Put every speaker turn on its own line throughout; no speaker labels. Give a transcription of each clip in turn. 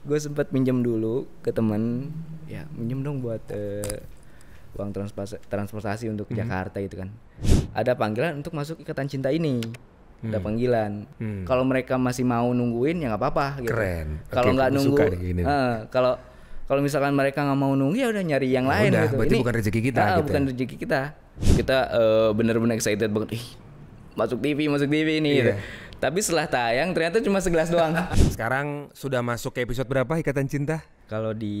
gue sempat minjem dulu ke temen, ya minjem dong buat uh, uang transportasi, transportasi untuk mm -hmm. Jakarta gitu kan ada panggilan untuk masuk ikatan cinta ini ada hmm. panggilan. Hmm. Kalau mereka masih mau nungguin ya nggak apa-apa. Gitu. Keren. Kalau nggak nunggu, kalau kalau misalkan mereka nggak mau nunggu ya udah nyari yang oh, lain. Udah, gitu. berarti Ini, bukan rezeki kita. Nah, gitu. bukan ya? rezeki kita. Kita uh, bener-bener excited banget. Ih, masuk TV, masuk TV ini. Yeah. Gitu. Tapi setelah tayang ternyata cuma segelas doang. Sekarang sudah masuk ke episode berapa Ikatan Cinta? Kalau di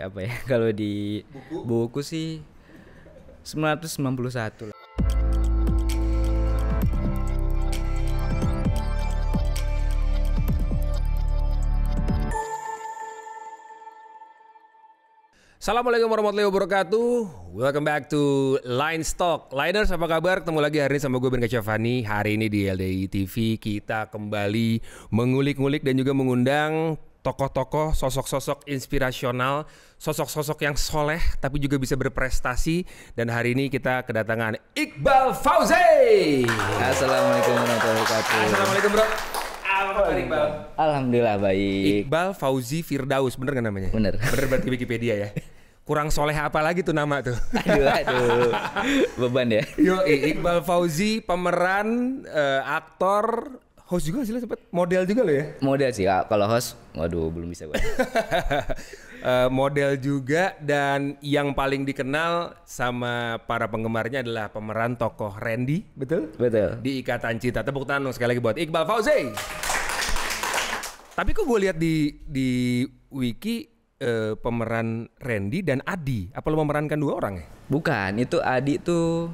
apa ya? Kalau di buku, buku sih 991 lah.
Assalamualaikum warahmatullahi wabarakatuh Welcome back to Line Stock Liners apa kabar? Ketemu lagi hari ini sama gue Ben Hari ini di LDI TV kita kembali mengulik-ngulik dan juga mengundang tokoh-tokoh, sosok-sosok inspirasional, sosok-sosok yang soleh tapi juga bisa berprestasi. Dan hari ini kita kedatangan Iqbal Fauzi. Assalamualaikum warahmatullahi wabarakatuh. Assalamualaikum bro.
Alhamdulillah baik.
Iqbal Fauzi Firdaus, bener gak namanya? Bener. Bener berarti Wikipedia ya. kurang soleh apa lagi tuh nama
tuh? Aduh, aduh, beban ya. Yo, Iqbal Fauzi pemeran,
uh, aktor, host juga sih sempat sempet model juga lo ya?
Model sih, kalau host, waduh belum bisa gue.
uh, model juga dan yang paling dikenal sama para penggemarnya adalah pemeran tokoh Randy, betul? Betul. Di Ikatan Cinta. Tepuk tangan sekali lagi buat Iqbal Fauzi. Tapi kok gue lihat di di wiki uh, pemeran Randy dan Adi. Apa lo memerankan dua orang ya? Bukan, itu Adi tuh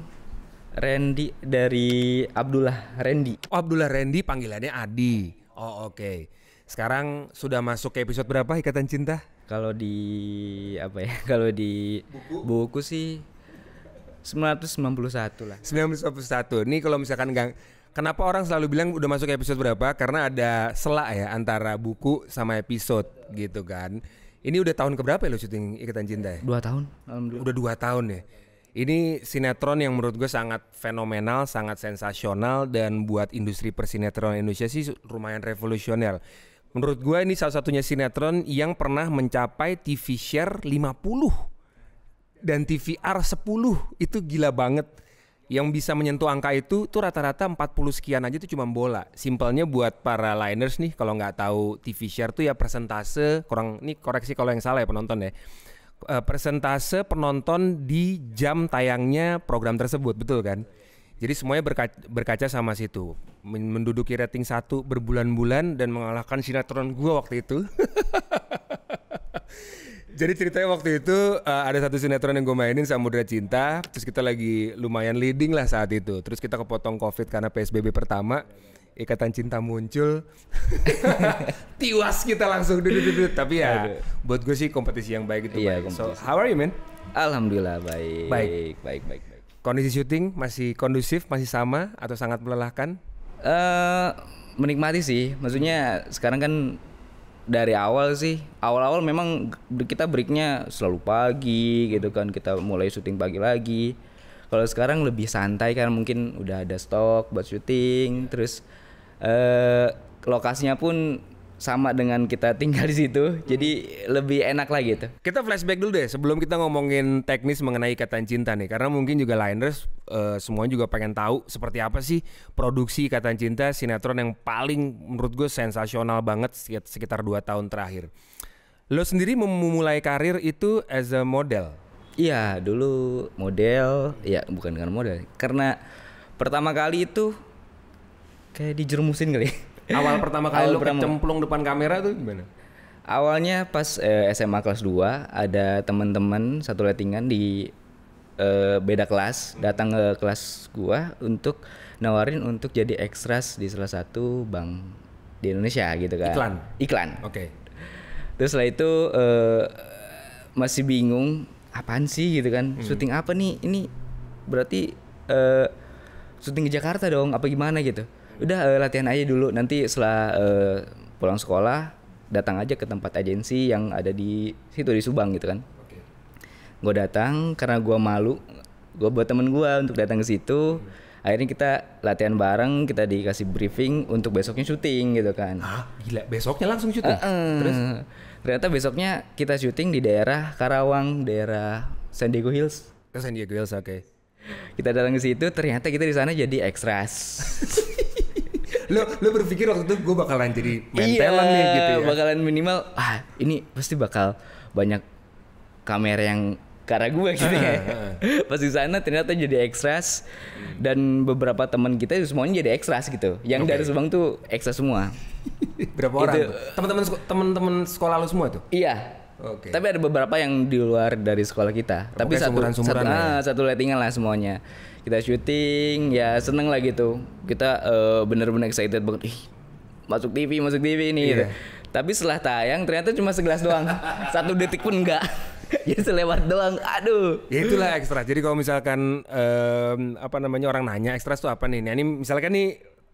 Randy dari Abdullah Randy. Oh, Abdullah Randy panggilannya Adi. Oh, oke. Okay. Sekarang sudah masuk
ke episode berapa Ikatan Cinta? Kalau di apa ya? Kalau di buku, buku sih 991 lah. 991. Ini kalau misalkan gang
Kenapa orang selalu bilang udah masuk episode berapa? Karena ada selak ya antara buku sama episode gitu kan. Ini udah tahun keberapa ya lo syuting Ikatan Cinta ya? Dua tahun. Udah dua tahun ya. Ini sinetron yang menurut gue sangat fenomenal, sangat sensasional dan buat industri persinetron Indonesia sih lumayan revolusioner. Menurut gue ini salah satunya sinetron yang pernah mencapai TV share 50 dan TVR 10 itu gila banget yang bisa menyentuh angka itu tuh rata-rata 40 sekian aja tuh cuma bola. Simpelnya buat para liners nih kalau nggak tahu TV share tuh ya persentase kurang ini koreksi kalau yang salah ya penonton ya. E, persentase penonton di jam tayangnya program tersebut, betul kan? Jadi semuanya berkaca, berkaca sama situ. Menduduki rating satu berbulan-bulan dan mengalahkan sinetron gua waktu itu. Jadi ceritanya waktu itu uh, ada satu sinetron yang gue mainin Samudra Cinta, terus kita lagi lumayan leading lah saat itu. Terus kita kepotong Covid karena PSBB pertama. Ikatan cinta muncul, tiwas kita langsung duduk-duduk. Tapi ya, Aduh. buat gue sih kompetisi yang baik itu. Iya, baik. So, how are you, man? Alhamdulillah baik. Baik, baik, baik, baik. Kondisi syuting masih kondusif, masih sama atau sangat melelahkan?
Uh, menikmati sih. Maksudnya sekarang kan dari awal sih awal-awal memang kita breaknya selalu pagi gitu kan kita mulai syuting pagi lagi kalau sekarang lebih santai kan, mungkin udah ada stok buat syuting terus eh, lokasinya pun sama dengan kita tinggal di situ. Hmm. Jadi lebih enak lagi itu. Kita flashback dulu deh sebelum kita ngomongin teknis mengenai
ikatan cinta nih karena mungkin juga liners uh, eh, semua juga pengen tahu seperti apa sih produksi Ikatan Cinta sinetron yang paling menurut gue sensasional banget sekitar 2 tahun terakhir.
Lo sendiri memulai karir itu as a model. Iya, dulu model, ya bukan dengan model. Karena pertama kali itu kayak dijerumusin kali. Awal pertama kali lo kecemplung depan kamera tuh gimana? Awalnya pas eh, SMA kelas 2 ada teman-teman satu lettingan di uh, beda kelas datang ke kelas gua untuk nawarin untuk jadi ekstras di salah satu bank di Indonesia gitu kan iklan iklan oke okay. terus setelah itu uh, masih bingung apaan sih gitu kan hmm. syuting apa nih ini berarti uh, syuting ke Jakarta dong apa gimana gitu udah uh, latihan aja dulu nanti setelah uh, pulang sekolah datang aja ke tempat agensi yang ada di situ di Subang gitu kan gue datang karena gue malu gue buat temen gue untuk datang ke situ akhirnya kita latihan bareng kita dikasih briefing untuk besoknya syuting gitu kan Hah? gila
besoknya langsung syuting uh, uh, terus
ternyata besoknya kita syuting di daerah Karawang daerah San Diego Hills ke San Diego Hills oke okay. kita datang ke situ ternyata kita di sana jadi ekstras lo lo berpikir waktu itu gue bakalan jadi main iya, talent ya nih gitu ya bakalan minimal ah ini pasti bakal banyak kamera yang karena gue gitu ya. Ah, ah. Pas di sana ternyata jadi ekstras hmm. dan beberapa teman kita semuanya jadi ekstras gitu. Yang okay. dari Subang tuh ekstras semua. Berapa orang? Gitu.
Teman-teman teman-teman
sekolah lu semua tuh? Iya. Oke. Okay. Tapi ada beberapa yang di luar dari sekolah kita. Tapi satu sumuran -sumuran satu, ya. ah, satu lettingan lah semuanya. Kita syuting, ya seneng lah gitu. Kita uh, bener-bener excited banget. Ih, masuk TV, masuk TV ini Yeah. Gitu. Iya. Tapi setelah tayang ternyata cuma segelas doang. satu detik pun enggak ya selewat doang. Aduh. Ya itulah
ekstra. Jadi kalau misalkan um, apa namanya orang nanya ekstra itu apa nih? Nah, ini misalkan nih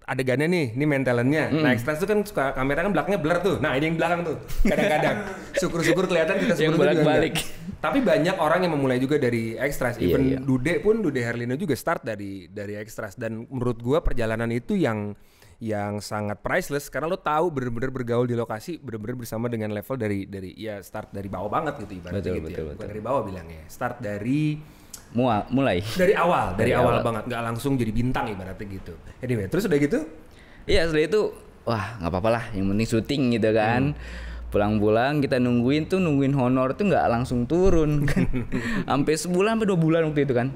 adegannya nih, ini main Mm. Nah, ekstra itu kan suka kamera kan belakangnya blur tuh. Nah, ini yang belakang tuh. Kadang-kadang syukur-syukur kelihatan kita syukur balik-balik. Tapi banyak orang yang memulai juga dari ekstra. Iya, Even iya. Dude pun Dude Herlino juga start dari dari ekstra dan menurut gua perjalanan itu yang yang sangat priceless karena lo tahu bener-bener bergaul di lokasi bener-bener bersama dengan level dari dari ya start dari bawah banget gitu ibaratnya betul, gitu ya. betul, ya. dari bawah bilangnya. Start dari
Mua, mulai dari awal dari, dari awal, awal banget
nggak langsung jadi bintang ibaratnya gitu anyway terus udah
gitu iya setelah itu wah nggak apa-apa lah yang penting syuting gitu kan hmm pulang-pulang kita nungguin tuh nungguin honor tuh nggak langsung turun kan sampai sebulan sampai dua bulan waktu itu kan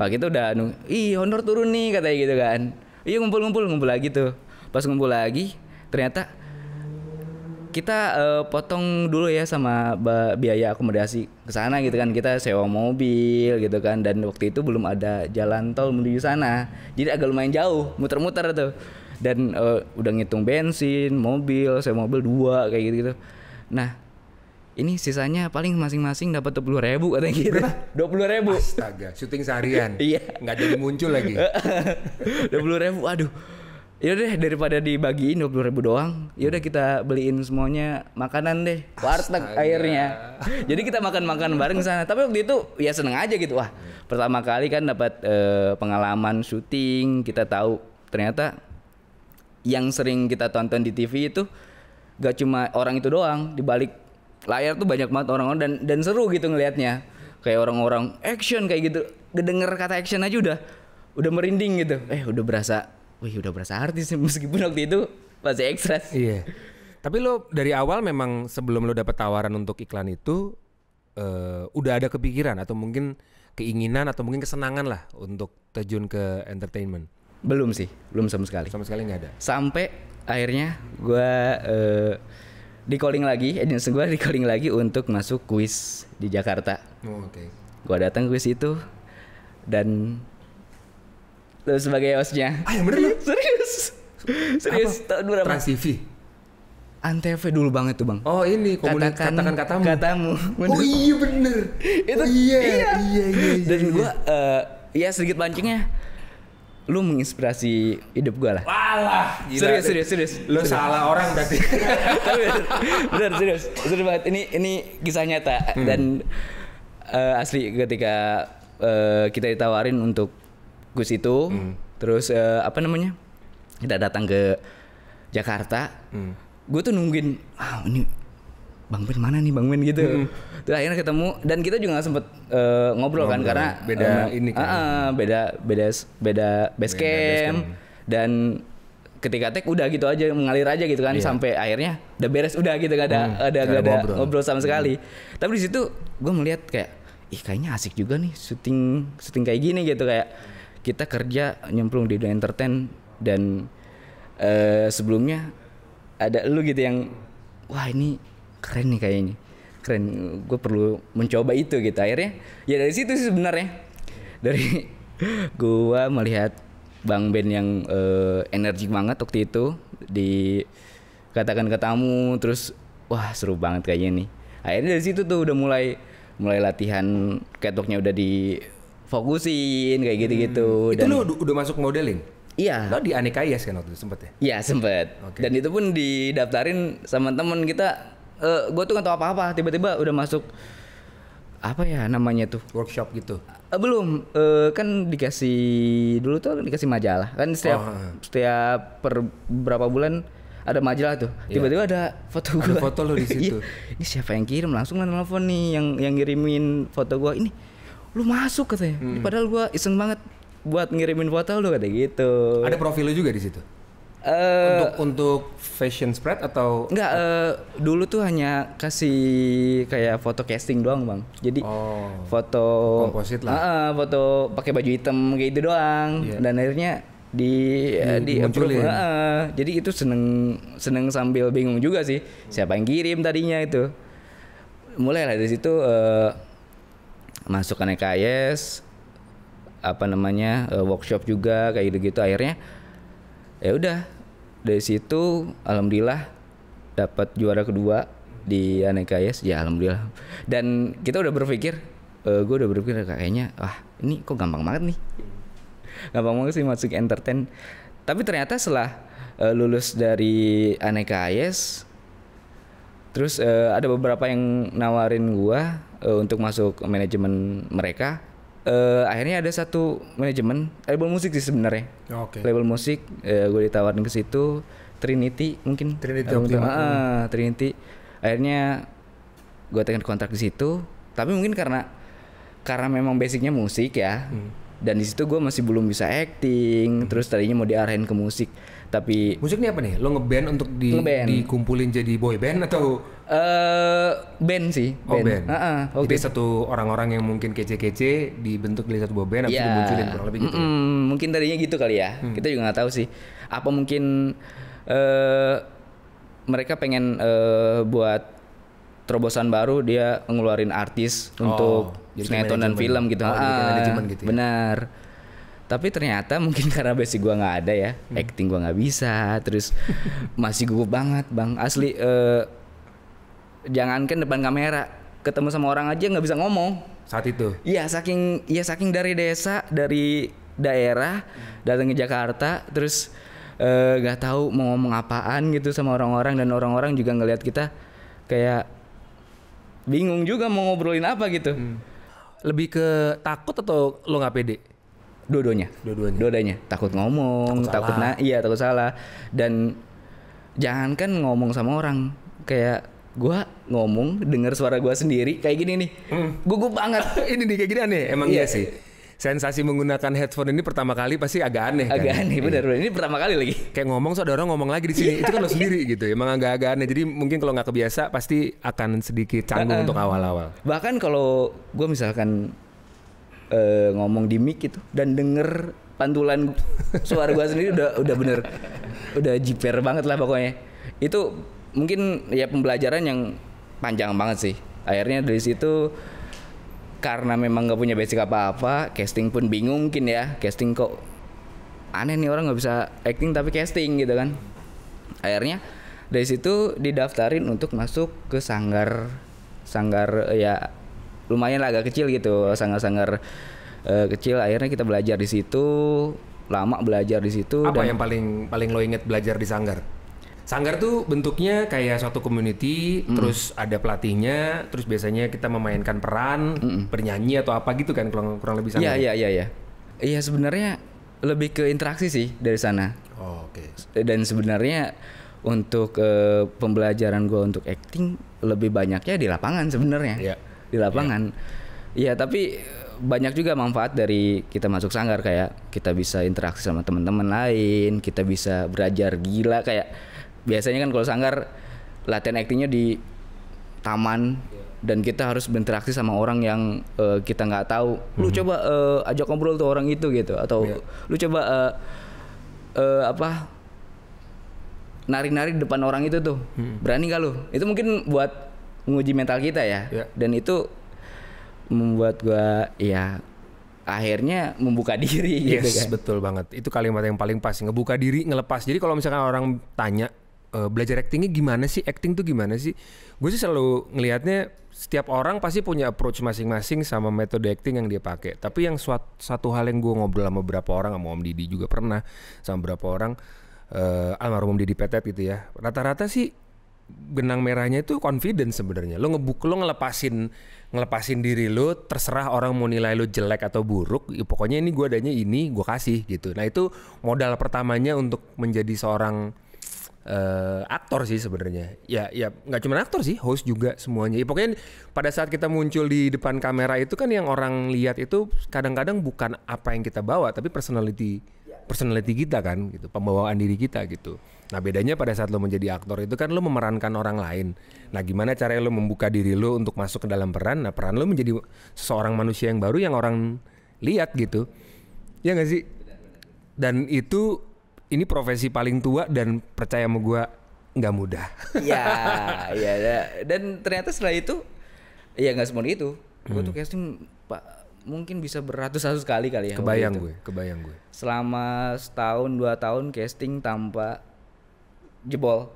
wah kita udah nung ih honor turun nih katanya gitu kan iya ngumpul-ngumpul ngumpul lagi tuh pas ngumpul lagi ternyata kita uh, potong dulu ya sama biaya akomodasi ke sana gitu kan kita sewa mobil gitu kan dan waktu itu belum ada jalan tol menuju sana jadi agak lumayan jauh muter-muter tuh dan uh, udah ngitung bensin mobil sewa mobil dua kayak gitu gitu nah ini sisanya paling masing-masing dapat dua puluh ribu katanya gitu. Dua puluh ribu. Astaga, syuting seharian. iya. Nggak jadi muncul lagi. Dua puluh ribu, aduh. Ya deh daripada dibagiin dua puluh ribu doang, ya udah kita beliin semuanya makanan deh, warteg airnya. Jadi kita makan-makan bareng sana. Tapi waktu itu ya seneng aja gitu wah. Pertama kali kan dapat eh, pengalaman syuting, kita tahu ternyata yang sering kita tonton di TV itu gak cuma orang itu doang, di balik layar tuh banyak banget orang-orang dan dan seru gitu ngelihatnya kayak orang-orang action kayak gitu denger kata action aja udah udah merinding gitu eh udah berasa wih udah berasa artis meskipun waktu itu masih ekstra iya tapi lo dari awal memang
sebelum lo dapet tawaran untuk iklan itu uh, udah ada kepikiran atau mungkin
keinginan atau mungkin kesenangan lah untuk terjun ke entertainment belum sih belum sama sekali sama sekali nggak ada sampai akhirnya gue uh, di calling lagi yang eh, gue di calling lagi untuk masuk kuis di Jakarta oh, oke okay. gue datang kuis itu dan lu sebagai hostnya ah yang bener lo serius serius Apa? tahun berapa Trans TV Antv dulu banget tuh bang. Oh ini komunikasi katakan, katakan katamu. Katamu. Bener. Oh iya bener. itu oh, iya, iya iya iya. iya dan iya. gue uh, ya sedikit pancingnya. Oh lu menginspirasi hidup gue lah. Walah, gila. Serius, serius, serius. Lu serius. salah orang berarti. bener, serius. Serius banget. Ini ini kisah nyata hmm. dan uh, asli ketika uh, kita ditawarin untuk Gus itu, hmm. terus uh, apa namanya? Kita datang ke Jakarta. Hmm. Gue tuh nungguin, ah ini Bang Ben mana nih Bang Ben gitu. Hmm. Terus akhirnya ketemu dan kita juga sempet uh, eh, ngobrol, ngobrol kan karena beda uh, ini kan. Uh, beda beda beda base base dan ketika tek udah gitu aja mengalir aja gitu kan yeah. sampai akhirnya udah beres udah gitu gak ada hmm, ada gak ada ngobrol. ngobrol sama hmm. sekali. Hmm. Tapi di situ gue melihat kayak ih kayaknya asik juga nih syuting syuting kayak gini gitu kayak kita kerja nyemplung di dunia entertain dan uh, sebelumnya ada lu gitu yang wah ini keren nih kayak ini keren gue perlu mencoba itu gitu akhirnya ya dari situ sih sebenarnya dari gue melihat bang Ben yang uh, eh, energi banget waktu itu di katakan ketamu terus wah seru banget kayaknya nih akhirnya dari situ tuh udah mulai mulai latihan ketoknya udah difokusin kayak gitu-gitu hmm. itu lu udah masuk modeling Iya. Lo di Aneka Yes kan waktu itu sempet ya? Iya sempet. Okay. Dan itu pun didaftarin sama temen kita uh, eh, gue tuh nggak tau apa-apa tiba-tiba udah masuk apa ya namanya tuh workshop gitu uh, belum uh, kan dikasih dulu tuh dikasih majalah kan setiap oh. setiap per berapa bulan ada majalah tuh iya. tiba-tiba yeah. ada foto gue ada foto lo di situ iya. ini siapa yang kirim langsung nelfon kan nih yang yang ngirimin foto gue ini lu masuk katanya hmm. padahal gue iseng banget buat ngirimin foto lu kata gitu ada profil lu juga di situ Eh, untuk untuk fashion spread atau enggak uh, eh, dulu tuh hanya kasih kayak foto casting doang bang jadi oh, foto komposit lah uh, foto pakai baju hitam kayak itu doang yeah. dan akhirnya di di, uh, eh, di approve uh, uh, jadi itu seneng seneng sambil bingung juga sih siapa yang kirim tadinya itu mulailah dari situ uh, masuk ke NKS apa namanya uh, workshop juga kayak gitu gitu akhirnya ya udah dari situ alhamdulillah dapat juara kedua di Aneka Yes ya alhamdulillah dan kita udah berpikir uh, eh, gue udah berpikir kayaknya wah ini kok gampang banget nih gampang banget sih masuk entertain tapi ternyata setelah uh, lulus dari Aneka Yes terus uh, ada beberapa yang nawarin gue uh, untuk masuk manajemen mereka uh, akhirnya ada satu manajemen label musik sih sebenarnya. Okay. Label musik uh, eh, gue ditawarin ke situ Trinity mungkin. Trinity Optima. Uh, ah, ah, Trinity. Akhirnya gue tekan kontrak di situ. Tapi mungkin karena karena memang basicnya musik ya. Hmm. Dan di situ gue masih belum bisa acting. Hmm. Terus tadinya mau diarahin ke musik tapi musiknya apa nih lo ngeband untuk di ngeband. dikumpulin jadi boy band atau uh, band sih band. oh band uh -uh, okay. jadi satu orang-orang yang mungkin kece-kece dibentuk jadi satu boy band yeah. dimunculin kurang lebih gitu mm -mm, ya? mungkin tadinya gitu kali ya hmm. kita juga nggak tahu sih apa mungkin uh, mereka pengen uh, buat terobosan baru dia ngeluarin artis oh, untuk sinetron dan film gitu. Oh, ah, gitu. ya. Benar tapi ternyata mungkin karena basic gua nggak ada ya hmm. acting gua nggak bisa terus masih gugup banget bang asli uh, jangankan depan kamera ketemu sama orang aja nggak bisa ngomong saat itu iya saking iya saking dari desa dari daerah hmm. datang ke Jakarta terus eh, nggak uh, tahu mau ngomong apaan gitu sama orang-orang dan orang-orang juga ngelihat kita kayak bingung juga mau ngobrolin apa gitu hmm. lebih ke takut atau lo nggak pede Dua-duanya. Dua-duanya. Dua-duanya. Takut ngomong, takut, takut salah. iya takut salah. Dan jangankan ngomong sama orang, kayak gua ngomong dengar suara gua sendiri kayak gini nih
hmm. gugup banget ini nih kayak gini
aneh emang iya. iya sih
sensasi menggunakan headphone ini pertama kali pasti agak aneh kan? agak kan? aneh benar iya. ini pertama kali lagi kayak ngomong so ada orang ngomong lagi di sini itu kan lo iya. sendiri gitu ya. emang agak-agak aneh jadi mungkin kalau nggak kebiasa pasti
akan sedikit canggung untuk awal-awal bahkan kalau gua misalkan uh, ngomong di mic gitu dan denger pantulan suara gua sendiri udah udah bener udah jiper banget lah pokoknya itu mungkin ya pembelajaran yang panjang banget sih akhirnya dari situ karena memang nggak punya basic apa-apa casting pun bingung mungkin ya casting kok aneh nih orang nggak bisa acting tapi casting gitu kan akhirnya dari situ didaftarin untuk masuk ke sanggar sanggar ya lumayan lah agak kecil gitu sangat sanggar uh, eh, kecil akhirnya kita belajar di situ lama belajar di situ apa dan yang paling paling lo inget belajar di sanggar
sanggar tuh bentuknya kayak suatu community mm. terus ada pelatihnya terus biasanya kita memainkan peran mm. bernyanyi atau apa gitu kan kurang kurang
lebih sama iya gitu? iya iya iya iya sebenarnya lebih ke interaksi sih dari sana oh, oke okay. dan sebenarnya untuk uh, pembelajaran gue untuk acting lebih banyaknya di lapangan sebenarnya yeah di lapangan. Iya, yeah. tapi banyak juga manfaat dari kita masuk sanggar kayak kita bisa interaksi sama teman-teman lain, kita bisa belajar gila kayak biasanya kan kalau sanggar latihan aktingnya di taman dan kita harus berinteraksi sama orang yang uh, kita nggak tahu. Lu mhm. coba uh, ajak ngobrol tuh orang itu gitu atau yeah. lu coba uh, uh, apa nari-nari depan orang itu tuh. Hmm. Berani gak lu? Itu mungkin buat menguji mental kita ya. ya. Dan itu membuat gua ya akhirnya membuka diri gitu yes, kan. betul banget. Itu kalimat yang paling pas, ngebuka diri, ngelepas.
Jadi kalau misalkan orang tanya e, belajar actingnya gimana sih? Acting tuh gimana sih? Gue sih selalu ngelihatnya setiap orang pasti punya approach masing-masing sama metode acting yang dia pakai. Tapi yang suat, satu hal yang gue ngobrol sama beberapa orang sama Om Didi juga pernah sama beberapa orang uh, almarhum Didi Petet gitu ya. Rata-rata sih benang merahnya itu confidence sebenarnya. Lo ngebuk lo ngelepasin ngelepasin diri lo terserah orang mau nilai lo jelek atau buruk, ya pokoknya ini gue adanya ini gue kasih gitu. Nah itu modal pertamanya untuk menjadi seorang uh, aktor sih sebenarnya. Ya ya nggak cuma aktor sih, host juga semuanya. Ya, pokoknya pada saat kita muncul di depan kamera itu kan yang orang lihat itu kadang-kadang bukan apa yang kita bawa tapi personality personality kita kan gitu, pembawaan diri kita gitu. Nah bedanya pada saat lo menjadi aktor itu kan lo memerankan orang lain. Nah gimana cara lo membuka diri lo untuk masuk ke dalam peran? Nah peran lo menjadi seorang manusia yang baru yang orang lihat gitu. Ya gak sih? Dan itu ini profesi paling tua dan percaya sama gue nggak mudah.
Iya, iya, iya. Dan ternyata setelah itu ya nggak semua itu. Gue tuh casting hmm. pak mungkin bisa beratus-ratus kali kali ya. Kebayang gue, kebayang gue. Selama setahun dua tahun casting tanpa jebol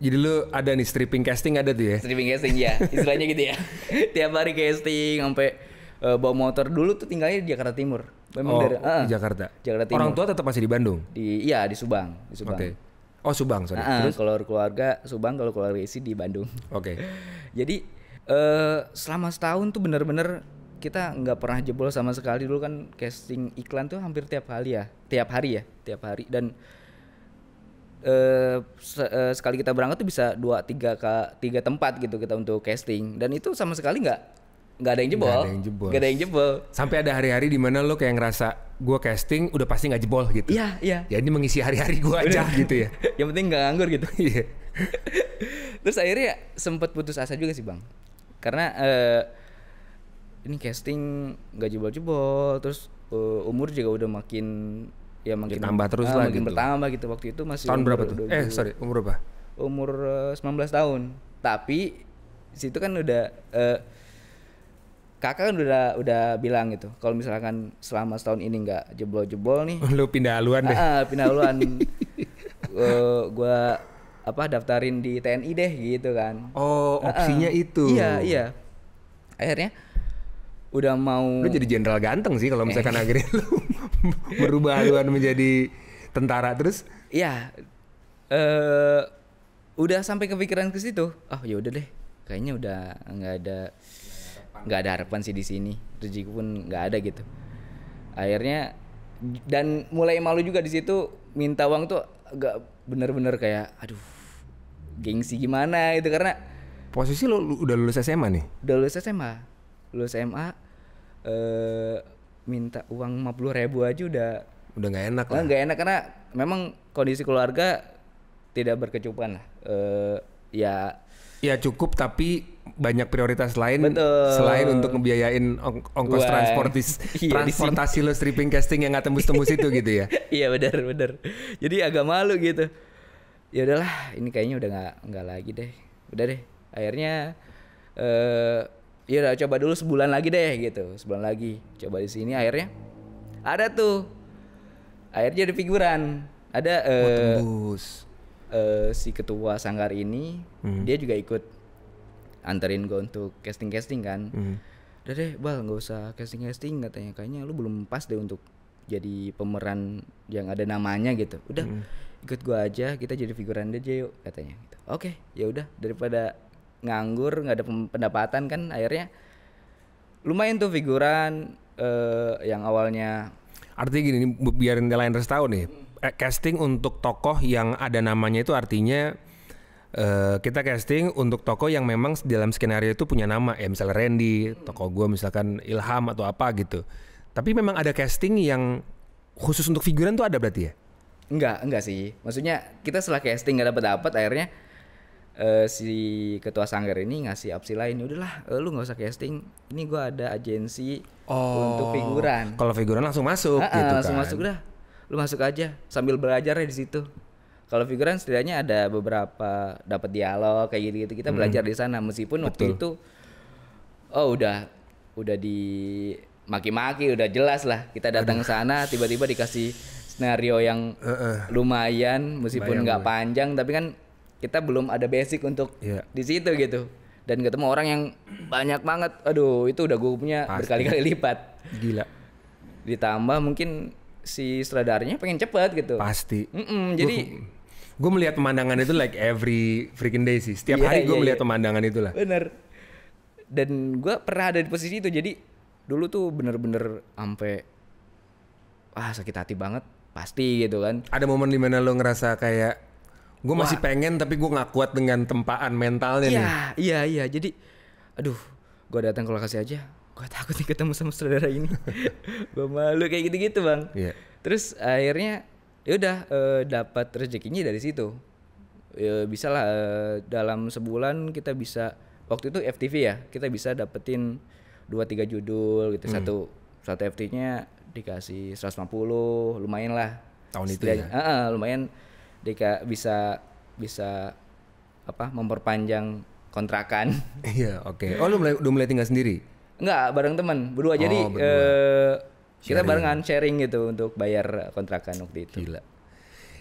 jadi lu ada nih stripping casting ada tuh ya? Stripping casting ya, istilahnya gitu ya. Tiap hari casting sampai uh, bawa motor dulu tuh tinggalnya di Jakarta Timur. Memang oh, dari uh, Jakarta. Jakarta Timur. Orang tua tetap masih di Bandung. Di iya di Subang, di Subang. Oke. Okay.
Oh Subang, sorry. Uh, Terus
kalau keluarga Subang, kalau keluarga isi di Bandung. Oke. Okay. jadi uh, selama setahun tuh bener-bener kita nggak pernah jebol sama sekali dulu kan casting iklan tuh hampir tiap hari ya, tiap hari ya, tiap hari dan Uh, sekali kita berangkat tuh bisa dua tiga ke tiga tempat gitu kita untuk casting dan itu sama sekali nggak nggak ada yang jebol nggak ada yang jebol ada yang
jebol sampai ada hari-hari di mana lo kayak ngerasa gue casting udah pasti nggak jebol gitu iya iya ya ini mengisi hari-hari gue aja gitu
ya yang penting nggak nganggur gitu iya terus akhirnya sempat putus asa juga sih bang karena uh, ini casting nggak jebol-jebol terus uh, umur juga udah makin ya makin tambah terus ah, lah makin gitu. bertambah gitu waktu itu masih tahun berapa tuh 20, eh sorry umur berapa umur uh, eh, 19 tahun tapi situ kan udah uh, kakak kan udah udah bilang gitu kalau misalkan selama setahun ini nggak jebol-jebol nih
lu pindah haluan deh ah, ah pindah haluan
uh, gua apa daftarin di TNI deh gitu kan oh ah, ah. opsinya itu iya iya akhirnya udah mau lu jadi jenderal
ganteng sih kalau misalkan akhirnya lu merubah haluan menjadi tentara terus?
Iya. Uh, udah sampai kepikiran ke situ. Oh, ya udah deh. Kayaknya udah nggak ada nggak ada harapan sih di sini. Rezeki pun nggak ada gitu. Akhirnya dan mulai malu juga di situ minta uang tuh agak bener-bener kayak aduh gengsi gimana gitu karena posisi lo udah lulus SMA nih udah lulus SMA lulus SMA eh minta uang lima puluh ribu aja udah udah nggak enak lah nggak enak karena memang kondisi keluarga tidak berkecukupan lah uh, ya ya cukup
tapi banyak prioritas lain Betul. selain untuk ngebiayain ong ongkos transportis iya, transportasi lo stripping casting yang nggak tembus-tembus itu gitu ya
iya benar benar jadi agak malu gitu ya udahlah ini kayaknya udah nggak nggak lagi deh udah deh akhirnya eh iya udah coba dulu sebulan lagi deh gitu sebulan lagi coba di sini akhirnya ada tuh akhirnya ada figuran ada uh, uh, si ketua sanggar ini hmm. dia juga ikut anterin gue untuk casting casting kan hmm. udah deh bal nggak usah casting casting katanya kayaknya lu belum pas deh untuk jadi pemeran yang ada namanya gitu udah hmm. ikut gue aja kita jadi figuran aja yuk katanya gitu. oke okay, ya udah daripada nganggur nggak ada pendapatan kan akhirnya lumayan tuh figuran uh, yang awalnya artinya gini biarin lain tahu nih hmm. Eh, casting untuk
tokoh yang ada namanya itu artinya Uh, kita casting untuk toko yang memang dalam skenario itu punya nama ya misalnya Randy hmm. toko gue misalkan Ilham atau apa gitu tapi memang ada casting yang khusus untuk figuran tuh ada berarti ya?
Enggak, enggak sih. Maksudnya kita setelah casting gak dapet dapet akhirnya uh, si ketua sanggar ini ngasih opsi lain ya udahlah uh, lu nggak usah casting ini gue ada agensi oh, untuk figuran kalau figuran langsung masuk gitu langsung kan. masuk dah lu masuk aja sambil belajar ya di situ kalau figuran setidaknya ada beberapa dapat dialog kayak gitu gitu kita hmm. belajar di sana meskipun Betul. waktu itu oh udah udah di maki-maki udah jelas lah kita datang ke sana tiba-tiba dikasih skenario yang uh -uh. lumayan meskipun nggak panjang tapi kan kita belum ada basic untuk yeah. di situ gitu dan ketemu orang yang banyak banget aduh itu udah gue punya berkali-kali lipat gila ditambah mungkin si sutradaranya pengen cepet gitu pasti mm -mm, jadi
gue melihat pemandangan itu like every freaking day sih setiap yeah, hari gue yeah, melihat yeah. pemandangan itulah
bener dan gue pernah ada di posisi itu jadi dulu tuh bener-bener sampai wah sakit hati banget pasti gitu kan ada momen dimana lo
ngerasa kayak Gue masih pengen tapi gue nggak kuat dengan tempaan mentalnya iya, nih.
Iya, iya, Jadi aduh, gue datang ke lokasi aja. Gue takut nih ketemu sama saudara ini. gue malu kayak gitu-gitu, Bang. Yeah. Terus akhirnya ya udah eh, dapat rezekinya dari situ. Ya, bisa lah uh, eh, dalam sebulan kita bisa waktu itu FTV ya, kita bisa dapetin dua tiga judul gitu. Hmm. Satu satu FTV-nya dikasih 150, lumayan lah. Tahun itu ya. Uh, uh, lumayan Dika bisa bisa apa memperpanjang kontrakan. Iya, oke. Okay. Oh, lu mulai udah mulai tinggal sendiri? Enggak, bareng teman, berdua. Oh, jadi berdua. Uh, kita barengan sharing gitu untuk bayar kontrakan waktu itu. Gila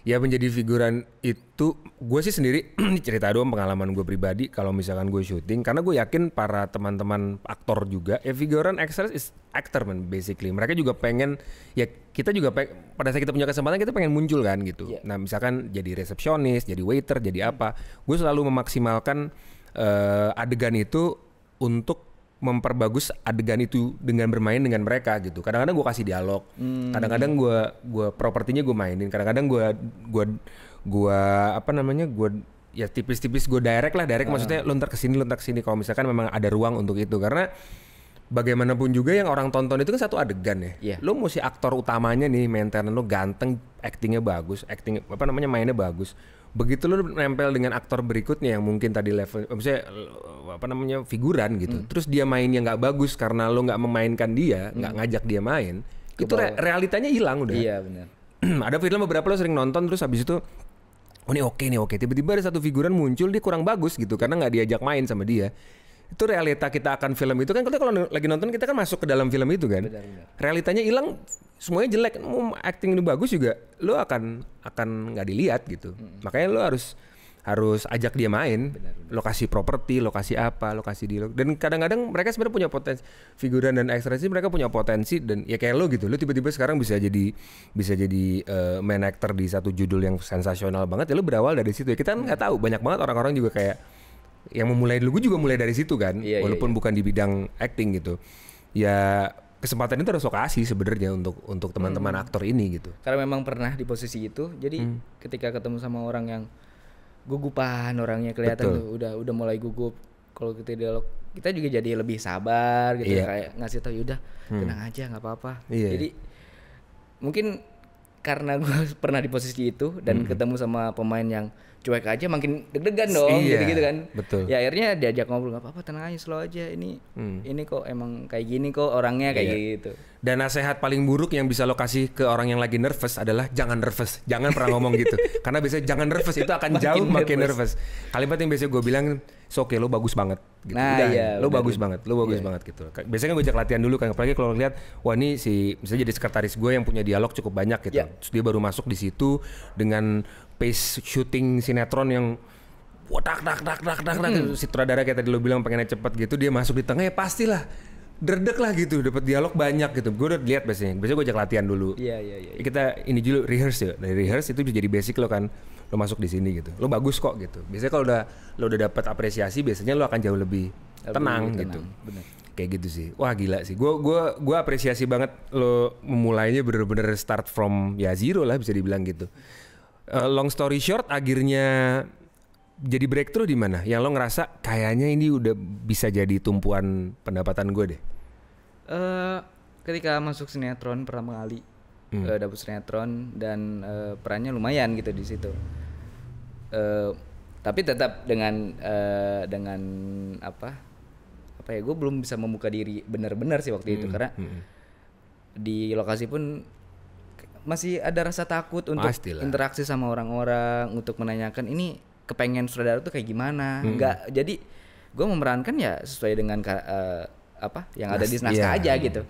ya menjadi
figuran itu gue sih sendiri cerita doang pengalaman gue pribadi kalau misalkan gue syuting karena gue yakin para teman-teman aktor juga ya figuran actress is actor man basically mereka juga pengen ya kita juga pengen, pada saat kita punya kesempatan kita pengen muncul kan gitu yeah. nah misalkan jadi resepsionis jadi waiter jadi hmm. apa gue selalu memaksimalkan uh, adegan itu untuk memperbagus adegan itu dengan bermain dengan mereka gitu. Kadang-kadang gue kasih dialog, hmm. kadang-kadang gue gue propertinya gue mainin, kadang-kadang gue gue gue apa namanya gue ya tipis-tipis gue direct lah direct uh. maksudnya ah. lontar kesini lontar kesini kalau misalkan memang ada ruang untuk itu karena bagaimanapun juga yang orang tonton itu kan satu adegan ya. Yeah. Lo mesti aktor utamanya nih, maintenance lo ganteng, actingnya bagus, acting apa namanya mainnya bagus begitu lu nempel dengan aktor berikutnya yang mungkin tadi level misalnya eh, apa namanya figuran gitu hmm. terus dia mainnya nggak bagus karena lo nggak memainkan dia hmm. nggak hmm. ngajak dia main itu re realitanya hilang udah iya benar ada film beberapa lo sering nonton terus habis itu oh ini oke nih oke tiba-tiba ada satu figuran muncul dia kurang bagus gitu karena nggak diajak main sama dia itu realita kita akan film itu kan kalau lagi nonton kita kan masuk ke dalam film itu kan benar, benar. realitanya hilang semuanya jelek mau acting lu bagus juga lu akan akan nggak dilihat gitu hmm. makanya lu harus harus ajak dia main lokasi properti lokasi apa lokasi di dan kadang-kadang mereka sebenarnya punya potensi figuran dan ekspresi mereka punya potensi dan ya kayak lo gitu lo tiba-tiba sekarang bisa jadi bisa jadi uh, main actor di satu judul yang sensasional banget ya lo berawal dari situ ya kita kan nggak hmm. tahu banyak banget orang-orang juga kayak yang memulai dulu juga mulai dari situ kan yeah, iya, walaupun yeah, yeah. bukan di bidang acting gitu ya kesempatan itu harus lo kasih sebenarnya untuk untuk teman-teman hmm. aktor ini gitu.
Karena memang pernah di posisi itu. Jadi hmm. ketika ketemu sama orang yang gugupan orangnya kelihatan Betul. tuh udah udah mulai gugup kalau kita dialog kita juga jadi lebih sabar gitu yeah. Ya, kayak ngasih tau yaudah hmm. tenang aja nggak apa-apa yeah. Iya. jadi mungkin karena gue pernah di posisi itu dan hmm. ketemu sama pemain yang cuek aja makin deg-degan dong iya, gitu gitu kan betul ya akhirnya diajak ngobrol nggak apa-apa tenang aja slow aja ini hmm. ini kok emang kayak gini kok orangnya kayak iya. gitu dan
nasihat paling buruk yang bisa lo kasih ke orang yang lagi nervous adalah jangan nervous jangan pernah ngomong gitu karena biasanya jangan nervous itu akan makin jauh nervous. makin nervous kalimat yang biasanya gue bilang so oke okay, lo bagus banget gitu. Nah, udah, iya, lo udah, bagus gitu. banget, lo bagus yeah. banget gitu. Biasanya gue ajak latihan dulu kan, apalagi kalau lihat wah ini si misalnya jadi sekretaris gue yang punya dialog cukup banyak gitu. Yeah. Terus dia baru masuk di situ dengan pace shooting sinetron yang wah dak dak dak dak dak hmm. sutradara kayak tadi lo bilang pengennya cepet gitu, dia masuk di tengah ya pastilah derdek lah gitu dapat dialog banyak gitu gue udah lihat biasanya biasanya gue ajak latihan dulu iya iya iya, iya. kita ini dulu rehearse ya dari rehearse itu jadi basic lo kan lo masuk di sini gitu lo bagus kok gitu biasanya kalau udah lo udah dapat apresiasi biasanya lo akan jauh lebih tenang, lebih gitu tenang. kayak gitu sih wah gila sih gue gua gua apresiasi banget lo memulainya bener-bener start from ya zero lah bisa dibilang gitu uh, long story short akhirnya jadi breakthrough di mana yang lo ngerasa kayaknya ini udah bisa jadi tumpuan pendapatan gue deh
uh, ketika masuk sinetron pertama kali hmm. uh, dapur sinetron dan uh, perannya lumayan gitu di situ. Uh, tapi tetap dengan uh, dengan apa apa ya gue belum bisa membuka diri benar-benar sih waktu hmm. itu karena hmm, hmm. di lokasi pun masih ada rasa takut untuk Pastilah. interaksi sama orang-orang untuk menanyakan ini kepengen saudara tuh kayak gimana hmm. nggak jadi gue memerankan ya sesuai dengan uh, apa yang Nas, ada di naskah iya. aja gitu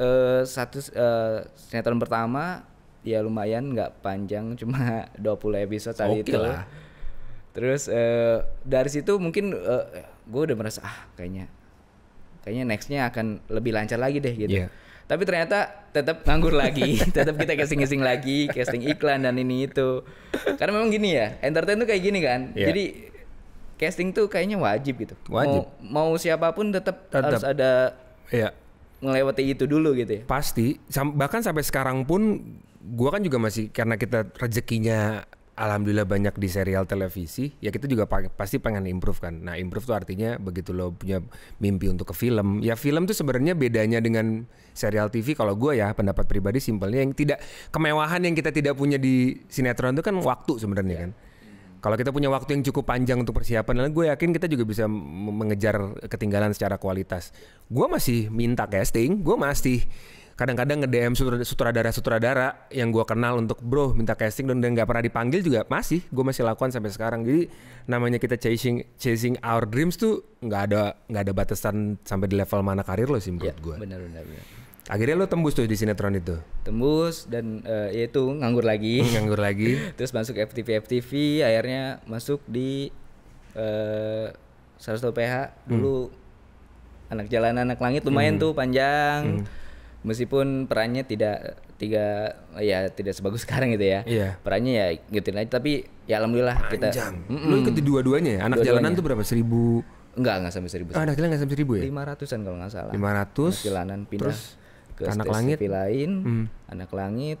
Eh, satu uh, sinetron pertama ya lumayan nggak panjang cuma 20 episode tadi okay itu lah. terus uh, dari situ mungkin uh, gue udah merasa ah kayaknya kayaknya nextnya akan lebih lancar lagi deh gitu yeah. tapi ternyata tetap nganggur lagi tetap kita casting casting lagi casting iklan dan ini itu karena memang gini ya entertain tuh kayak gini kan yeah. jadi casting tuh kayaknya wajib gitu wajib mau, mau siapapun tetap, harus ada yeah ngelewati itu dulu gitu ya
pasti sam bahkan sampai sekarang pun gua kan juga masih karena kita rezekinya alhamdulillah banyak di serial televisi ya kita juga pasti pengen improve kan nah improve tuh artinya begitu lo punya mimpi untuk ke film ya film tuh sebenarnya bedanya dengan serial TV kalau gue ya pendapat pribadi simpelnya yang tidak kemewahan yang kita tidak punya di sinetron itu kan waktu sebenarnya iya. kan kalau kita punya waktu yang cukup panjang untuk persiapan, dan gue yakin kita juga bisa mengejar ketinggalan secara kualitas. Gue masih minta casting, gue masih kadang-kadang nge-DM sutradara-sutradara yang gue kenal untuk bro minta casting dan nggak pernah dipanggil juga masih gue masih lakukan sampai sekarang jadi namanya kita chasing chasing our dreams tuh nggak ada nggak ada batasan sampai di level mana karir lo sih menurut ya, gue benar Akhirnya lo tembus tuh di sinetron itu.
Tembus dan uh, ya itu nganggur lagi. nganggur lagi. Terus masuk FTV FTV, akhirnya masuk di eh uh, satu PH hmm. dulu hmm. anak jalanan anak langit lumayan hmm. tuh panjang. Hmm. Meskipun perannya tidak tiga ya tidak sebagus sekarang gitu ya. Iya. Perannya ya gitu aja tapi ya alhamdulillah Panjang. kita. Mm -mm. Lu ikut di dua-duanya ya? Anak dua jalanan tuh berapa? Seribu? Enggak, enggak sampai seribu. Oh, anak jalanan enggak sampai seribu ya? Lima ratusan kalau enggak salah. Lima ratus. Jalanan pindah. Terus ke anak langit lain hmm. anak langit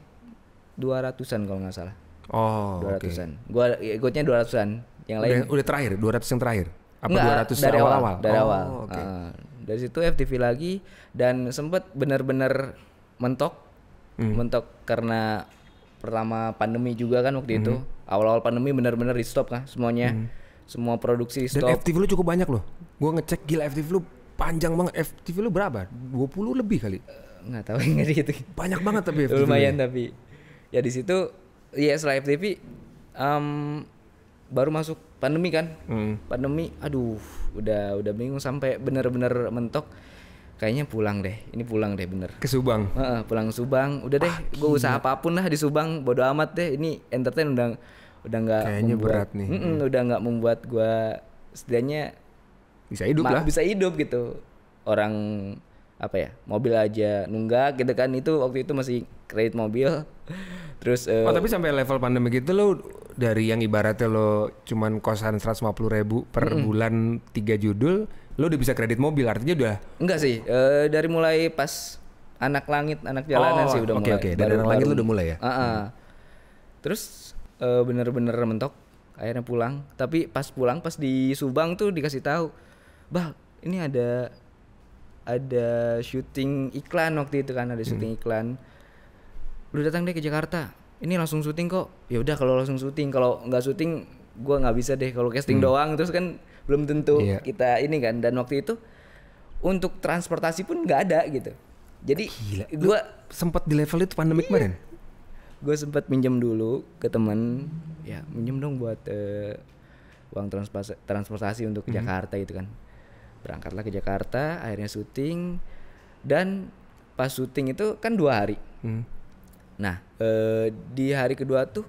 dua ratusan kalau nggak salah oh dua ratusan. okay. gua ikutnya dua ratusan. yang lain udah, terakhir, dua ratus yang terakhir apa dua 200 dari awal, awal dari oh, awal okay. uh, dari situ FTV lagi dan sempet bener-bener mentok hmm. mentok karena pertama pandemi juga kan waktu hmm. itu awal-awal pandemi bener-bener di stop kan semuanya hmm. semua produksi stop dan
FTV lu cukup banyak loh Gue ngecek gila FTV lu panjang banget FTV lu berapa 20 lebih kali nggak tahu ngeri itu banyak banget tapi FTV lumayan ya.
tapi ya di situ ya setelah FTV um, baru masuk pandemi kan hmm. pandemi aduh udah udah bingung sampai bener-bener mentok kayaknya pulang deh ini pulang deh bener ke Subang uh, pulang Subang udah deh ah, gue usaha apapun lah di Subang bodo amat deh ini entertain udah udah nggak kayaknya membuat, berat nih mm -mm, udah nggak membuat gue setidaknya bisa hidup lah bisa hidup gitu orang apa ya mobil aja nunggak gitu kan itu waktu itu masih kredit mobil terus uh, tapi sampai level pandemi gitu lo
dari yang ibaratnya lo cuman kosan 150 ribu per mm -mm. bulan tiga judul lo udah bisa kredit mobil artinya udah
enggak sih uh, dari mulai pas anak langit anak jalanan oh, sih udah okay, mulai okay. dari anak langit lo udah mulai ya uh -uh. terus bener eh, bener-bener mentok akhirnya pulang tapi pas pulang pas di Subang tuh dikasih tahu bah ini ada ada syuting iklan waktu itu kan ada syuting hmm. iklan lu datang deh ke Jakarta ini langsung syuting kok ya udah kalau langsung syuting kalau nggak syuting gue nggak bisa deh kalau casting hmm. doang terus kan belum tentu yeah. kita ini kan dan waktu itu untuk transportasi pun nggak ada gitu jadi gue sempat di level itu pandemi iya. kemarin gue sempat minjem dulu ke temen ya minjem dong buat uh, uang transportasi, untuk untuk mm -hmm. Jakarta gitu kan berangkatlah ke Jakarta akhirnya syuting dan pas syuting itu kan dua hari hmm. nah e, di hari kedua tuh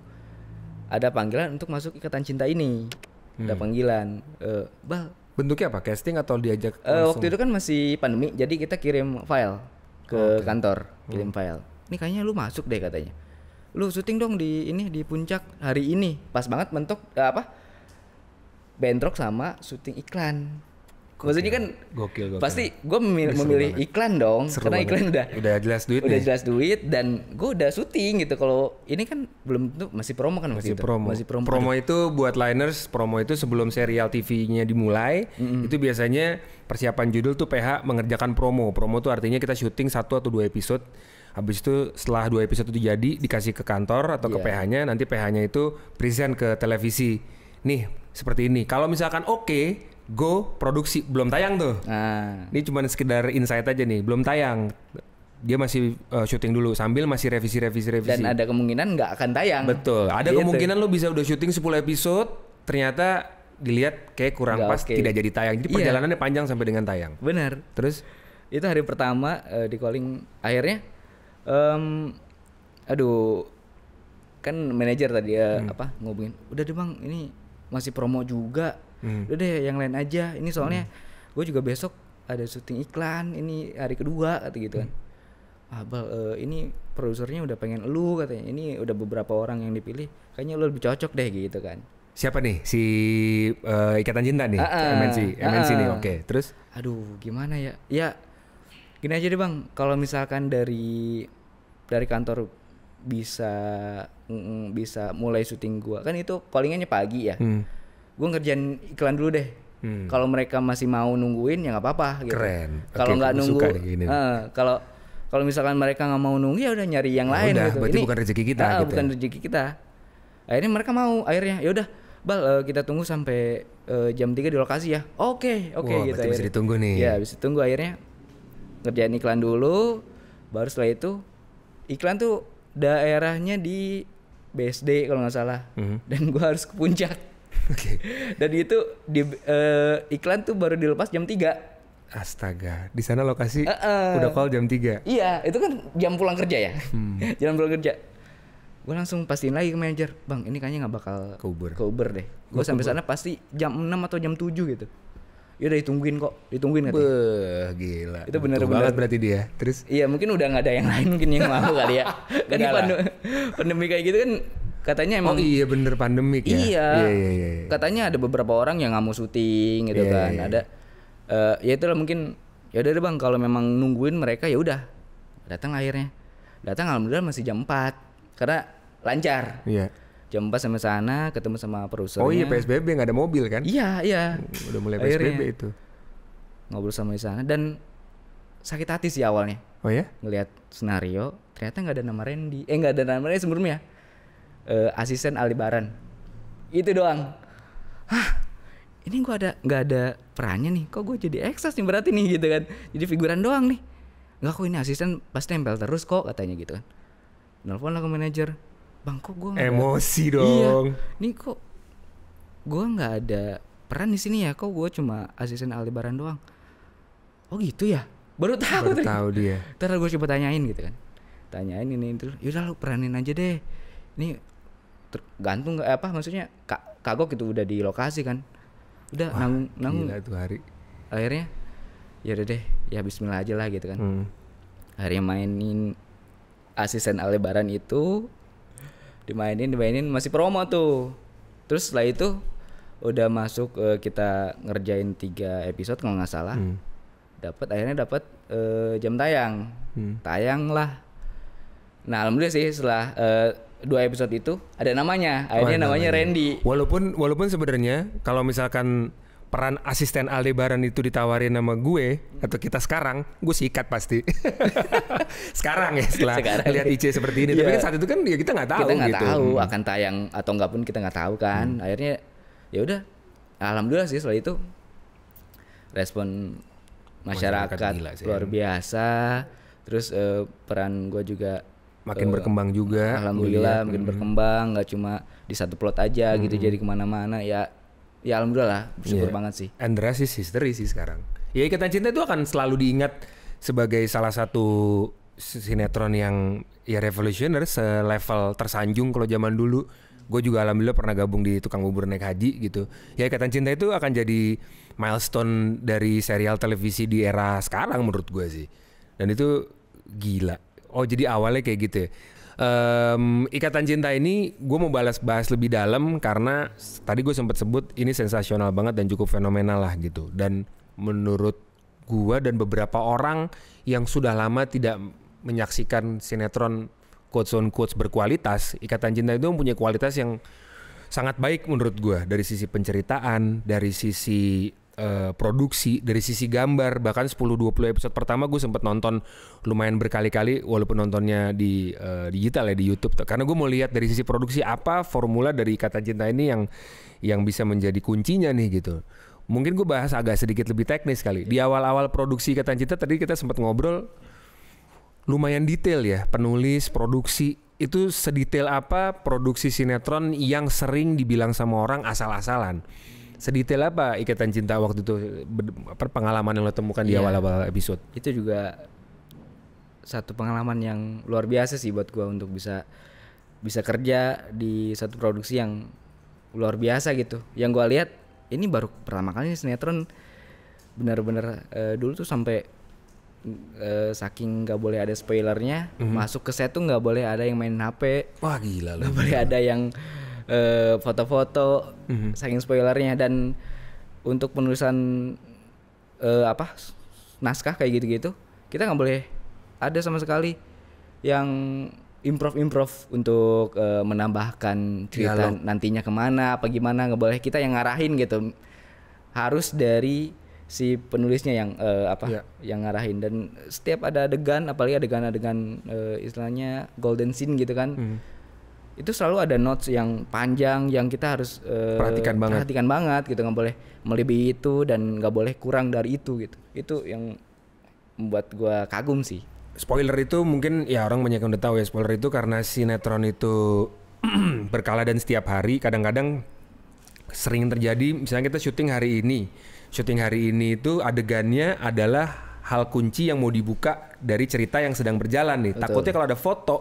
ada panggilan untuk masuk ikatan cinta ini hmm. ada panggilan e, bal bentuknya apa casting atau diajak e, waktu itu kan masih pandemi jadi kita kirim file ke oh, okay. kantor kirim hmm. file ini kayaknya lu masuk deh katanya lu syuting dong di ini di puncak hari ini pas banget mentok apa bentrok sama syuting iklan maksudnya kan gokil, gokil. pasti gue memilih, memilih iklan dong seru karena banget. iklan udah udah jelas duit udah nih. jelas duit dan gue udah syuting gitu kalau ini kan belum tuh masih promo kan masih itu. promo masih promo promo
itu buat liners promo itu sebelum serial TV-nya dimulai mm-hmm. itu biasanya persiapan judul tuh PH mengerjakan promo promo tuh artinya kita syuting satu atau dua episode Habis itu setelah dua episode itu jadi dikasih ke kantor atau yeah. ke iya. PH-nya, nanti PH-nya itu present ke televisi. Nih, seperti ini. Kalau misalkan oke, okay, go produksi belum tayang tuh. Ah. Ini cuma sekedar insight aja nih, belum tayang. Dia masih uh, syuting dulu sambil masih revisi revisi revisi. Dan ada kemungkinan nggak akan tayang. Betul. Ada gitu. kemungkinan lo bisa udah syuting 10 episode, ternyata dilihat kayak kurang gak pas, okay. tidak jadi tayang. Jadi iya. perjalanannya
yeah. panjang sampai dengan tayang. Benar. Terus itu hari pertama uh, di calling akhirnya um, aduh kan manajer tadi ya hmm. apa ngobrolin? udah deh bang ini masih promo juga hmm. udah deh yang lain aja ini soalnya hmm. gue juga besok ada syuting iklan ini hari kedua kata gitu kan hmm. abal ah, uh, eh, ini produsernya udah pengen lu katanya ini udah beberapa orang yang dipilih kayaknya lu lebih cocok deh gitu kan
siapa nih si uh, ikatan cinta nih uh, ah, uh, ah. MNC MNC uh, uh. nih oke okay.
terus aduh gimana ya ya gini aja deh bang kalau misalkan dari dari kantor bisa mm, bisa mulai syuting gua kan itu callingannya pagi ya hmm gue ngerjain iklan dulu deh hmm. kalau mereka masih mau nungguin ya nggak apa-apa gitu keren kalau nggak nunggu kalau uh, kalau misalkan mereka nggak mau nunggu ya udah nyari yang oh, lain udah, gitu berarti ini bukan rezeki kita uh, gitu bukan ya. rezeki kita akhirnya mereka mau akhirnya ya udah bal uh, kita tunggu sampai uh, jam 3 di lokasi ya oke okay, oke okay, wow, gitu bisa ditunggu nih ya bisa tunggu akhirnya ngerjain iklan dulu baru setelah itu iklan tuh daerahnya di BSD kalau nggak salah mm -hmm. dan gue harus ke puncak Oke. Dan itu di uh, iklan tuh baru dilepas jam 3.
Astaga, di sana lokasi uh, uh, udah call jam 3.
Iya, itu kan jam pulang kerja ya. Hmm. jam pulang kerja. Gue langsung pastiin lagi ke manajer, "Bang, ini kayaknya nggak bakal ke Uber. Ke Uber deh. Gue sampai sana pasti jam 6 atau jam 7 gitu." Ya udah ditungguin kok, ditungguin katanya. Beuh, gila. Itu benar-benar banget berarti dia. Terus Iya, mungkin udah nggak ada yang lain mungkin yang mau kali ya. kan pandemi kayak gitu kan katanya oh, emang oh iya bener pandemik ya iya. iya, iya, iya, iya. katanya ada beberapa orang yang nggak mau syuting gitu yeah, iya, kan Yeah. ada uh, ya itulah mungkin ya udah deh bang kalau memang nungguin mereka ya udah datang akhirnya datang alhamdulillah masih jam 4 karena lancar iya. jam 4 sama sana ketemu sama perusahaan oh iya psbb nggak ada mobil kan iya iya udah mulai akhirnya, psbb itu ngobrol sama di sana dan sakit hati sih awalnya oh ya ngelihat senario ternyata nggak ada nama Randy eh nggak ada nama Randy sebelumnya uh, asisten Aldebaran itu doang Hah, ini gue ada nggak ada perannya nih kok gue jadi eksas nih berarti nih gitu kan jadi figuran doang nih nggak kok ini asisten pasti nempel terus kok katanya gitu kan nelfon lah ke manajer bang kok gue emosi ada, iya. dong iya, nih kok gue nggak ada peran di sini ya kok gue cuma asisten Aldebaran doang oh gitu ya baru tahu baru tahu dia terus gue coba tanyain gitu kan tanyain ini terus yaudah lu peranin aja deh ini tergantung eh, apa maksudnya kak kagok gitu udah di lokasi kan udah Wah, nanggung nanggung itu hari akhirnya ya udah deh ya Bismillah aja lah gitu kan hmm. akhirnya mainin asisten lebaran itu dimainin dimainin masih promo tuh terus setelah itu udah masuk uh, kita ngerjain tiga episode kalau nggak salah hmm. dapat akhirnya dapat uh, eh, jam tayang hmm. tayang lah nah alhamdulillah sih setelah uh, dua episode itu ada namanya akhirnya oh, namanya,
Randy walaupun walaupun sebenarnya kalau misalkan peran asisten Aldebaran itu ditawarin nama gue atau kita sekarang, gue sikat pasti. sekarang ya setelah lihat IC seperti ini. Yeah. Tapi iya. kan saat itu kan ya kita nggak tahu kita gak gitu. tahu hmm.
akan tayang atau enggak pun kita nggak tahu kan. Hmm. Akhirnya ya udah alhamdulillah sih setelah itu respon masyarakat, masyarakat luar ya. biasa. Terus uh, peran gue juga makin uh, berkembang juga ya. alhamdulillah makin hmm. berkembang nggak cuma di satu plot aja hmm. gitu jadi kemana-mana ya ya alhamdulillah bersyukur yeah. banget sih Andra sih history sih sekarang ya
ikatan cinta itu akan selalu diingat sebagai salah satu
sinetron
yang ya revolusioner selevel tersanjung kalau zaman dulu gue juga alhamdulillah pernah gabung di tukang bubur naik haji gitu ya ikatan cinta itu akan jadi milestone dari serial televisi di era sekarang menurut gue sih dan itu gila Oh jadi awalnya kayak gitu. Ya. Um, ikatan cinta ini gue mau balas-bahas lebih dalam karena tadi gue sempat sebut ini sensasional banget dan cukup fenomenal lah gitu. Dan menurut gue dan beberapa orang yang sudah lama tidak menyaksikan sinetron quotes on quotes berkualitas, ikatan cinta itu mempunyai kualitas yang sangat baik menurut gue dari sisi penceritaan, dari sisi Eh, produksi dari sisi gambar bahkan 10-20 episode pertama gue sempet nonton lumayan berkali-kali walaupun nontonnya di uh, digital ya di YouTube tuh. karena gue mau lihat dari sisi produksi apa formula dari kata cinta ini yang yang bisa menjadi kuncinya nih gitu mungkin gue bahas agak sedikit lebih teknis kali di awal-awal produksi kata cinta tadi kita sempat ngobrol lumayan detail ya penulis produksi itu sedetail apa produksi sinetron yang sering dibilang sama orang asal-asalan sedetail apa ikatan cinta waktu itu pengalaman yang lo temukan yeah. di iya. awal-awal episode
itu juga satu pengalaman yang luar biasa sih buat gue untuk bisa bisa kerja di satu produksi yang luar biasa gitu yang gue lihat ini baru pertama kali sinetron benar-benar uh, dulu tuh sampai uh, saking nggak boleh ada spoilernya mm -hmm. masuk ke set tuh nggak boleh ada yang main HP wah gila loh gak boleh ada yang Eh, foto-foto uh, mm-hmm. saking spoilernya dan untuk penulisan uh, apa naskah kayak gitu-gitu kita nggak boleh ada sama sekali yang improv improv untuk uh, menambahkan cerita Dialog. nantinya kemana apa gimana nggak boleh kita yang ngarahin gitu harus dari si penulisnya yang uh, apa yeah. yang ngarahin dan setiap ada adegan apalagi adegan-adegan uh, istilahnya golden scene gitu kan mm itu selalu ada notes yang panjang yang kita harus uh, perhatikan banget perhatikan banget gitu nggak boleh melebihi itu dan nggak boleh kurang dari itu gitu itu yang membuat gue kagum sih
spoiler itu mungkin ya orang banyak yang udah tahu ya spoiler itu karena sinetron itu berkala dan setiap hari kadang-kadang sering terjadi misalnya kita syuting hari ini syuting hari ini itu adegannya adalah hal kunci yang mau dibuka dari cerita yang sedang berjalan nih Betul. takutnya kalau ada foto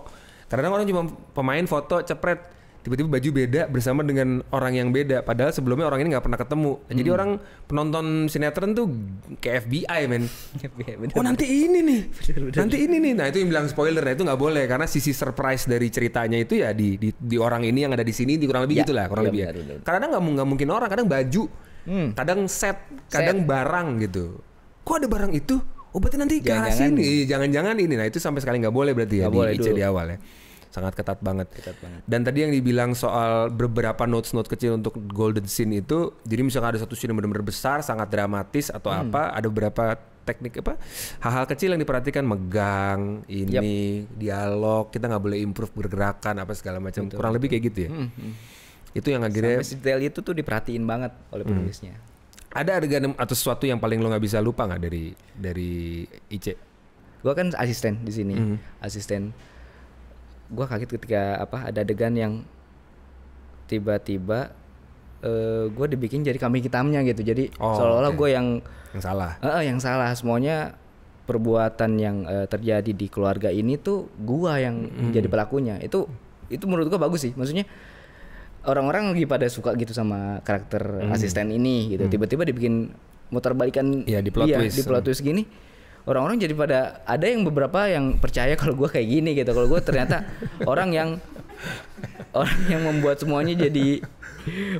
Kadang orang cuma pemain foto cepret tiba-tiba baju beda bersama dengan orang yang beda padahal sebelumnya orang ini nggak pernah ketemu hmm. jadi orang penonton sinetron tuh ke FBI men oh nanti
ini nih bener, bener. nanti
ini nih nah itu yang bilang spoiler nah itu nggak boleh karena sisi surprise dari ceritanya itu ya di di, di orang ini yang ada di sini di kurang lebih ya, gitulah kurang ya, lebih ya. bener. karena nggak nggak mungkin orang kadang baju hmm. kadang set kadang set. barang gitu kok ada barang itu Obatnya nanti ke arah Jangan-jangan ini. Nah itu sampai sekali nggak boleh berarti ya gak di boleh IC di awal ya. Sangat ketat banget. ketat banget. Dan tadi yang dibilang soal beberapa notes-notes kecil untuk golden scene itu, jadi misalnya ada satu scene benar-benar besar, sangat dramatis atau hmm. apa, ada beberapa teknik apa hal-hal kecil yang diperhatikan megang ini yep. dialog kita nggak boleh improve bergerakan apa segala macam kurang lebih kayak gitu ya. Hmm. hmm. Itu yang akhirnya Sampai
detail itu tuh diperhatiin banget oleh hmm. penulisnya. Hmm ada adegan atau sesuatu yang paling lo nggak bisa lupa nggak dari dari IC? Gua kan asisten di sini, mm -hmm. asisten. Gua kaget ketika apa ada adegan yang tiba-tiba uh, eh, gue dibikin jadi kami hitamnya gitu. Jadi oh, seolah-olah okay. gue yang yang salah. Uh, yang salah semuanya perbuatan yang uh, terjadi di keluarga ini tuh gue yang mm -hmm. jadi pelakunya. Itu itu menurut gue bagus sih. Maksudnya orang-orang lagi pada suka gitu sama karakter hmm. asisten ini gitu. Hmm. Tiba-tiba hmm. dibikin muter balikan ya di plot iya, twist. Di plot twist gini. Orang-orang jadi pada ada yang beberapa yang percaya kalau gue kayak gini gitu. Kalau gue ternyata orang yang orang yang membuat semuanya jadi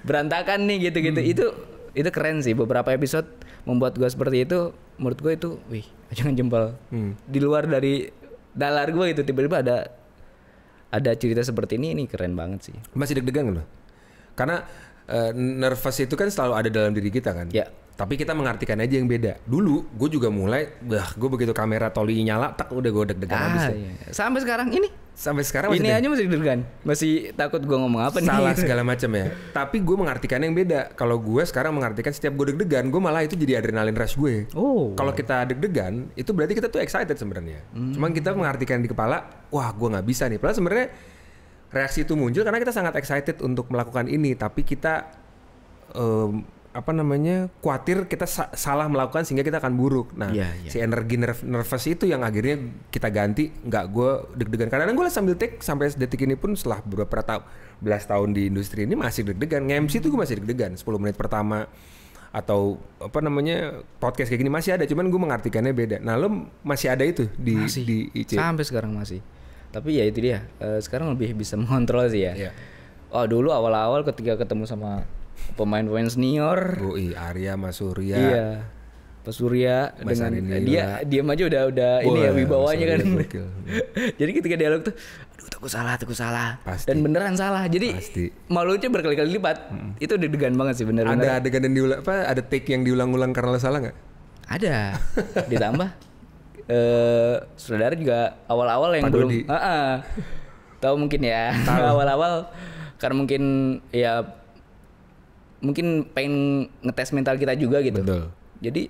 berantakan nih gitu-gitu. Hmm. Itu itu keren sih beberapa episode membuat gue seperti itu menurut gue itu wih jangan jempol hmm. di luar dari dalar gue itu tiba-tiba ada ada cerita seperti ini ini keren banget sih masih deg-degan kan loh karena
uh, nervous itu kan selalu ada dalam diri kita kan ya tapi kita mengartikan aja yang beda dulu gue juga mulai bah gue begitu kamera toli nyala tak udah gue deg-degan ah, abis. iya.
sampai sekarang ini sampai sekarang masih ini aja
masih deg-degan masih takut gue ngomong apa nih salah segala macam ya tapi gue mengartikan yang beda kalau gue sekarang mengartikan setiap gue deg-degan gue malah itu jadi adrenalin rush gue oh. kalau kita deg-degan itu berarti kita tuh excited sebenarnya hmm. cuman kita mengartikan di kepala wah gue nggak bisa nih padahal sebenarnya reaksi itu muncul karena kita sangat excited untuk melakukan ini tapi kita um, apa namanya khawatir kita sa salah melakukan sehingga kita akan buruk. Nah, yeah, yeah. si energi nerv nervous itu yang akhirnya kita ganti nggak gue deg-degan. Karena gue sambil take sampai detik ini pun setelah beberapa tahun belas tahun di industri ini masih deg-degan. nge itu gue masih deg-degan 10 menit pertama atau apa namanya podcast kayak gini
masih ada cuman gue mengartikannya beda nah lo masih ada itu di masih. di IC sampai sekarang masih tapi ya itu dia uh, sekarang lebih bisa mengontrol sih ya yeah. oh dulu awal-awal ketika ketemu sama pemain-pemain senior. iya Arya Mas Surya. Iya. Mas Surya Mas dengan Arinila. dia diam aja udah udah ini ya wibawanya kan. Jadi ketika dialog tuh aduh takut salah, takut salah. Pasti. Dan beneran salah. Jadi Pasti. malunya berkali-kali lipat. Hmm. Itu deg-degan banget sih bener, bener. Ada adegan yang diulang apa ada take yang diulang-ulang karena salah nggak? Ada. Ditambah eh saudara juga awal-awal yang Padudi. belum uh -uh. tahu mungkin ya. Awal-awal karena mungkin ya mungkin pengen ngetes mental kita juga gitu. Betul. Jadi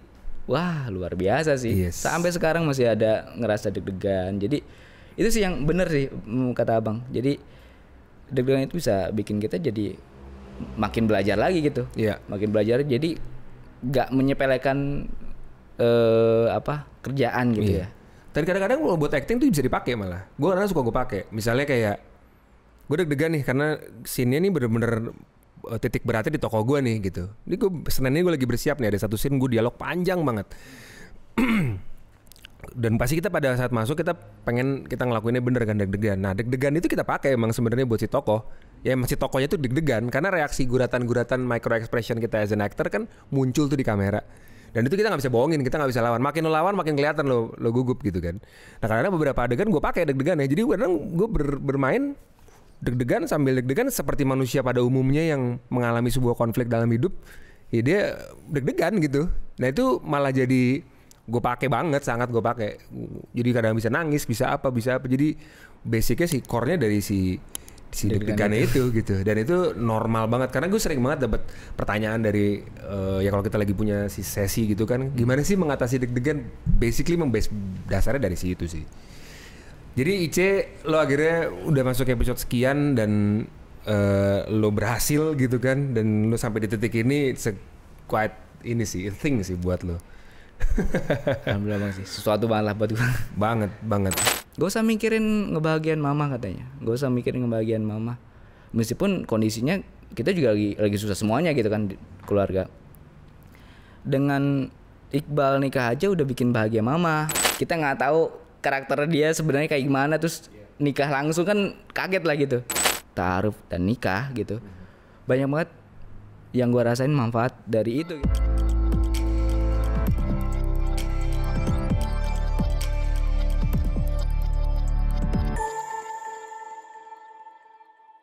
wah luar biasa sih. Yes. Sampai sekarang masih ada ngerasa deg-degan. Jadi itu sih yang benar sih mm, kata abang. Jadi deg-degan itu bisa bikin kita jadi makin belajar lagi gitu. Iya. Yeah. Makin belajar jadi nggak menyepelekan uh, apa kerjaan gitu yeah. ya. Tadi kadang-kadang kalau buat acting tuh bisa dipakai malah. Gue
kadang suka gue pakai. Misalnya kayak gue deg-degan nih karena scene-nya nih bener-bener Eh, titik beratnya di toko gue nih gitu. Ini gue Senin ini gue lagi bersiap nih ada satu scene gue dialog panjang banget. Dan pasti kita pada saat masuk kita pengen kita ngelakuinnya bener kan deg-degan. Nah deg-degan itu kita pakai emang sebenarnya buat si toko. Ya masih tokonya tuh deg-degan karena reaksi guratan-guratan micro expression kita as an actor kan muncul tuh di kamera. Dan itu kita nggak bisa bohongin, kita nggak bisa lawan. Makin lo lawan, makin kelihatan lo lo gugup gitu kan. Nah karena beberapa adegan gue pakai deg-degan ya. Jadi kadang gue ber, bermain deg-degan sambil deg-degan seperti manusia pada umumnya yang mengalami sebuah konflik dalam hidup ya dia deg-degan gitu nah itu malah jadi gue pakai banget sangat gue pakai jadi kadang bisa nangis bisa apa bisa apa jadi basicnya si kornya dari si si deg degan itu. itu gitu dan itu normal banget karena gue sering banget dapat pertanyaan dari uh, ya kalau kita lagi punya si sesi gitu kan gimana sih mengatasi deg-degan basically membas dasarnya dari situ sih jadi IC lo akhirnya udah masuk episode sekian dan uh, lo berhasil gitu kan dan lo sampai di titik ini it's a quite ini sih a thing sih buat lo.
Alhamdulillah bang sih sesuatu banget lah buat gue. Banget banget. Gak usah mikirin ngebahagian mama katanya. Gak usah mikirin ngebahagian mama. Meskipun kondisinya kita juga lagi lagi susah semuanya gitu kan keluarga. Dengan Iqbal nikah aja udah bikin bahagia mama. Kita nggak tahu karakter dia sebenarnya kayak gimana terus nikah langsung kan kaget lah gitu taruh dan nikah gitu banyak banget yang gue rasain manfaat dari itu gitu.